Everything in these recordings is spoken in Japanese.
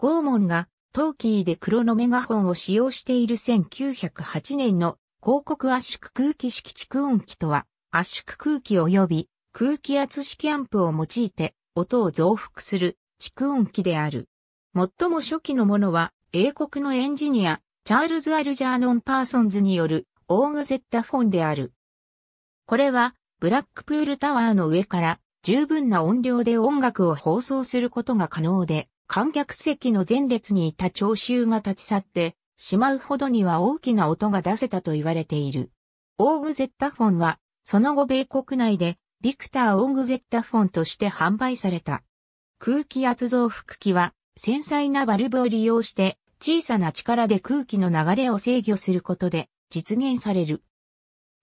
ゴーモンがトーキーで黒のメガホンを使用している1908年の広告圧縮空気式蓄音機とは圧縮空気及び空気圧式アンプを用いて音を増幅する蓄音機である。最も初期のものは英国のエンジニアチャールズ・アルジャーノン・パーソンズによるオーグゼッタフォンである。これはブラックプールタワーの上から十分な音量で音楽を放送することが可能で、観客席の前列にいた聴衆が立ち去ってしまうほどには大きな音が出せたと言われている。オーグゼッタフォンは、その後米国内で、ビクター・オーグゼッタフォンとして販売された。空気圧増幅機は、繊細なバルブを利用して、小さな力で空気の流れを制御することで、実現される。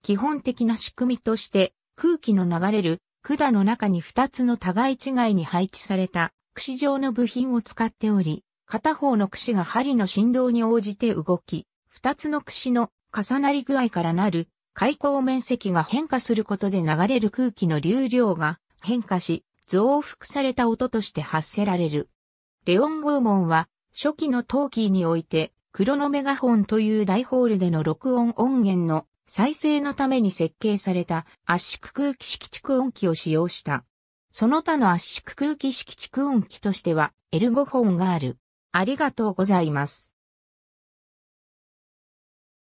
基本的な仕組みとして、空気の流れる管の中に2つの互い違いに配置された櫛状の部品を使っており、片方の櫛が針の振動に応じて動き、二つの櫛の重なり具合からなる開口面積が変化することで流れる空気の流量が変化し、増幅された音として発せられる。レオン・ゴーモンは初期のトーキーにおいて、クロノメガホンという大ホールでの録音音源の再生のために設計された圧縮空気式蓄音機を使用した。その他の圧縮空気式蓄音機としては、エルゴフォンがある。ありがとうございます。